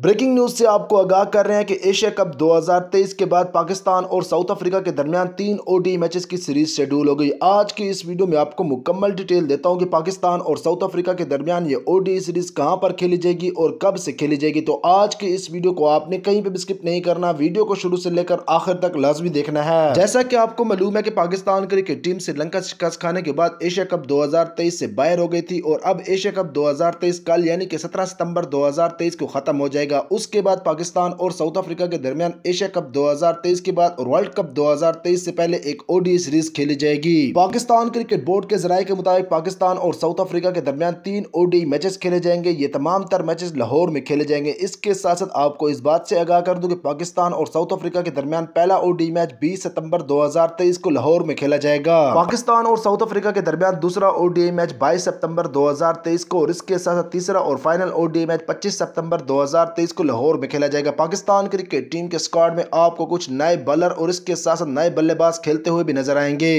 breaking news से आपको आगाह कर रहे हैं कि एशिया कप 2023 के बाद पाकिस्तान और साउथ अफ्रीका के दरमियान तीन ओडी मैचेस की सीरीज शेड्यूल हो गई आज की इस वीडियो में आपको मुकम्मल डिटेल देता हूं कि पाकिस्तान और साउथ अफ्रीका के दरमियान ये ओडी सीरीज कहां पर खेली जाएगी और कब से खेली जाएगी तो आज की इस वीडियो को आपने कहीं पर भी स्किप नहीं करना वीडियो को शुरू से लेकर आखिर तक लाजमी देखना है जैसा की आपको मालूम है की पाकिस्तान क्रिकेट टीम श्रीलंका शिकस्त खाने के बाद एशिया कप दो से बाहर हो गई थी और अब एशिया कप दो कल यानी कि सत्रह सितम्बर दो को खत्म हो जाएगी रहेगा उसके बाद पाकिस्तान और साउथ अफ्रीका के दरमियान एशिया कप 2023 के बाद और वर्ल्ड कप 2023 से पहले एक ओडी सीरीज खेली जाएगी पाकिस्तान क्रिकेट बोर्ड के जराये के मुताबिक पाकिस्तान और साउथ अफ्रीका के दरमियान तीन ओडी मैचेस खेले जाएंगे ये तमाम तर मैचेस लाहौर में खेले जाएंगे इसके साथ साथ आपको इस बात से आगाह कर दूं कि पाकिस्तान और साउथ अफ्रीका के दरमियान पहला ओडी मैच 20 सितंबर 2023 को लाहौर में खेला जाएगा पाकिस्तान और साउथ अफ्रीका के दरमियान दूसरा ओडीआई मैच बाईस सितम्बर दो को और इसके साथ तीसरा और फाइनल ओडीआई मैच पच्चीस सितम्बर दो तेईस को लाहौर में खेला जाएगा पाकिस्तान क्रिकेट टीम के स्क्वाड में आपको कुछ नए बॉलर और इसके साथ साथ नए बल्लेबाज खेलते हुए भी नजर आएंगे